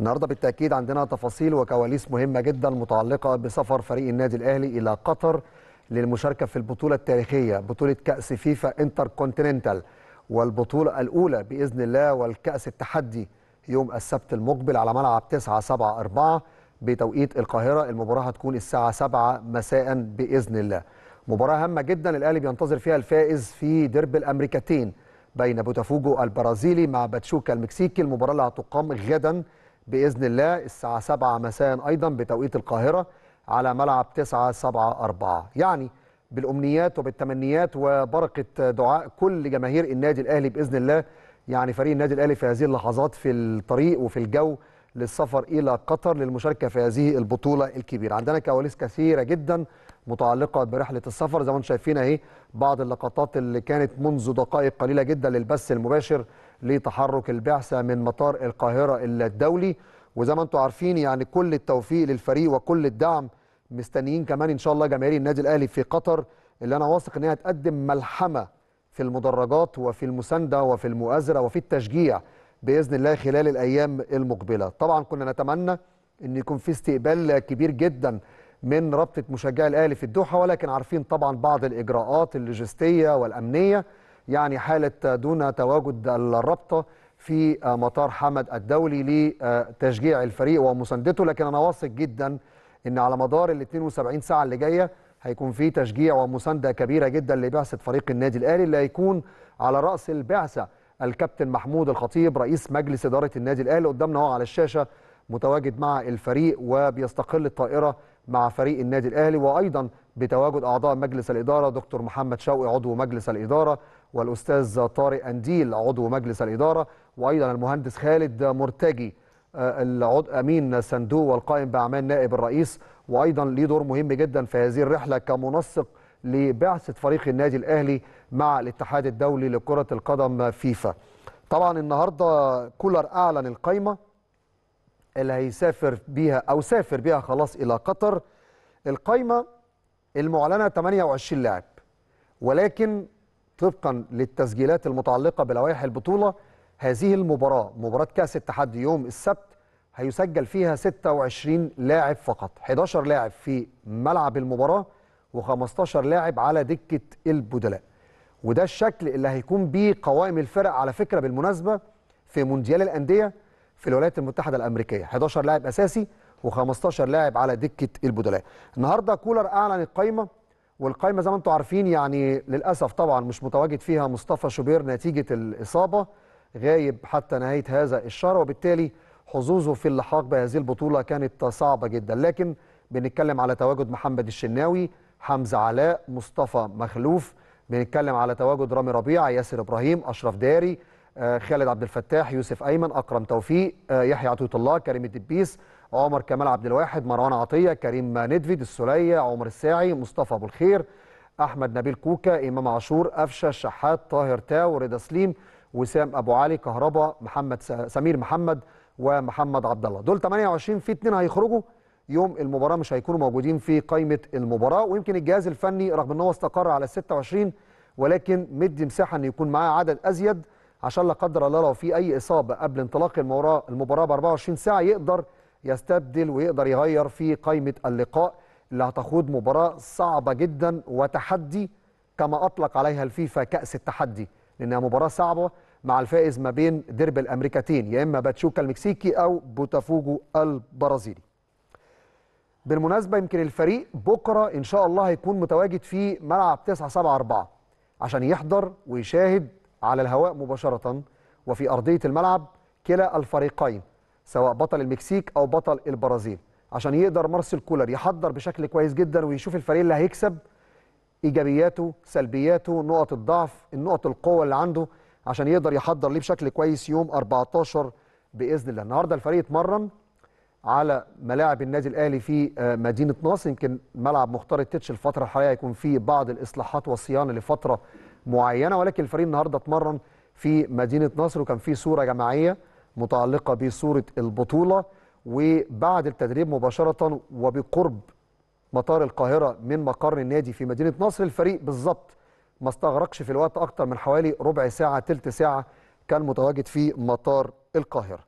النهارده بالتاكيد عندنا تفاصيل وكواليس مهمه جدا متعلقه بسفر فريق النادي الاهلي الى قطر للمشاركه في البطوله التاريخيه بطوله كاس فيفا انتر كونتيننتال والبطوله الاولى باذن الله والكاس التحدي يوم السبت المقبل على ملعب 9 7 4 بتوقيت القاهره المباراه هتكون الساعه 7 مساء باذن الله مباراه هامه جدا الاهلي بينتظر فيها الفائز في درب الامريكتين بين بوتافوجو البرازيلي مع باتشوكا المكسيكي المباراه اللي هتقام غدا باذن الله الساعه 7 مساء ايضا بتوقيت القاهره على ملعب 9 7 4 يعني بالامنيات وبالتمنيات وبركه دعاء كل جماهير النادي الاهلي باذن الله يعني فريق النادي الاهلي في هذه اللحظات في الطريق وفي الجو للسفر الى قطر للمشاركه في هذه البطوله الكبيره عندنا كواليس كثيره جدا متعلقه برحله السفر زي ما انتم شايفين اهي بعض اللقطات اللي كانت منذ دقائق قليله جدا للبث المباشر لتحرك البعثه من مطار القاهره الدولي وزي ما انتم عارفين يعني كل التوفيق للفريق وكل الدعم مستنيين كمان ان شاء الله جماهير النادي الاهلي في قطر اللي انا واثق ان هي هتقدم ملحمه في المدرجات وفي المسانده وفي المؤازره وفي التشجيع باذن الله خلال الايام المقبله طبعا كنا نتمنى ان يكون في استقبال كبير جدا من رابطه مشجعي الاهلي في الدوحه ولكن عارفين طبعا بعض الاجراءات اللوجستيه والامنيه يعني حالة دون تواجد الرابطة في مطار حمد الدولي لتشجيع الفريق ومساندته لكن أنا واثق جدا أن على مدار ال 72 ساعة اللي جاية هيكون في تشجيع ومساندة كبيرة جدا لبعثة فريق النادي الأهلي اللي هيكون على رأس البعثة الكابتن محمود الخطيب رئيس مجلس إدارة النادي الأهلي قدامنا اهو على الشاشة متواجد مع الفريق وبيستقل الطائرة مع فريق النادي الأهلي وأيضا بتواجد أعضاء مجلس الإدارة دكتور محمد شوقي عضو مجلس الإدارة والأستاذ طارق أنديل عضو مجلس الإدارة وأيضا المهندس خالد مرتجي آه، أمين صندوق والقائم بأعمال نائب الرئيس وأيضا ليه دور مهم جدا في هذه الرحلة كمنسق لبعثة فريق النادي الأهلي مع الاتحاد الدولي لكرة القدم فيفا طبعا النهاردة كولر أعلن القايمة اللي هيسافر بيها أو سافر بيها خلاص إلى قطر القايمة المعلنه 28 لاعب ولكن طبقا للتسجيلات المتعلقه بلوائح البطوله هذه المباراه مباراه كاس التحدي يوم السبت هيسجل فيها 26 لاعب فقط 11 لاعب في ملعب المباراه و15 لاعب على دكه البدلاء وده الشكل اللي هيكون بيه قوائم الفرق على فكره بالمناسبه في مونديال الانديه في الولايات المتحده الامريكيه 11 لاعب اساسي و15 لاعب على دكه البدلاء النهارده كولر اعلن القايمه والقايمه زي ما انتم عارفين يعني للاسف طبعا مش متواجد فيها مصطفى شوبير نتيجه الاصابه غايب حتى نهايه هذا الشهر وبالتالي حظوظه في اللحاق بهذه البطوله كانت صعبه جدا لكن بنتكلم على تواجد محمد الشناوي حمزه علاء مصطفى مخلوف بنتكلم على تواجد رامي ربيع، ياسر ابراهيم اشرف داري آه، خالد عبد الفتاح يوسف ايمن اكرم توفيق آه، يحيى عطيه الله كريم الدبيس عمر كمال عبد الواحد مروان عطيه كريم ندفيد السليه عمر الساعي مصطفى ابو الخير احمد نبيل كوكا امام عاشور قفشه الشحات طاهر تاو رضا سليم وسام ابو علي كهربا محمد سمير محمد ومحمد عبد الله دول 28 في اثنين هيخرجوا يوم المباراه مش هيكونوا موجودين في قائمه المباراه ويمكن الجهاز الفني رغم ان هو استقر على 26 ولكن مدي مساحه ان يكون معاه عدد ازيد عشان لا قدر الله لو في اي اصابه قبل انطلاق المباراه المباراه ب 24 ساعه يقدر يستبدل ويقدر يغير في قائمه اللقاء اللي هتخوض مباراه صعبه جدا وتحدي كما اطلق عليها الفيفا كاس التحدي لانها مباراه صعبه مع الفائز ما بين درب الامريكتين يا اما باتشوكا المكسيكي او بوتافوجو البرازيلي. بالمناسبه يمكن الفريق بكره ان شاء الله هيكون متواجد في ملعب 974 عشان يحضر ويشاهد على الهواء مباشره وفي ارضيه الملعب كلا الفريقين سواء بطل المكسيك او بطل البرازيل عشان يقدر مارسيل كولر يحضر بشكل كويس جدا ويشوف الفريق اللي هيكسب ايجابياته سلبياته نقط الضعف النقط القوه اللي عنده عشان يقدر يحضر ليه بشكل كويس يوم 14 باذن الله النهارده الفريق اتمرن على ملاعب النادي الاهلي في آه، مدينه ناصر يمكن ملعب مختار التتش الفتره الحاليه هيكون فيه بعض الاصلاحات والصيانه لفتره معينه ولكن الفريق النهارده اتمرن في مدينه ناصر وكان في صوره جماعيه متعلقة بصورة البطولة وبعد التدريب مباشرة وبقرب مطار القاهرة من مقر النادي في مدينة نصر الفريق بالظبط ما استغرقش في الوقت أكتر من حوالي ربع ساعة تلت ساعة كان متواجد في مطار القاهرة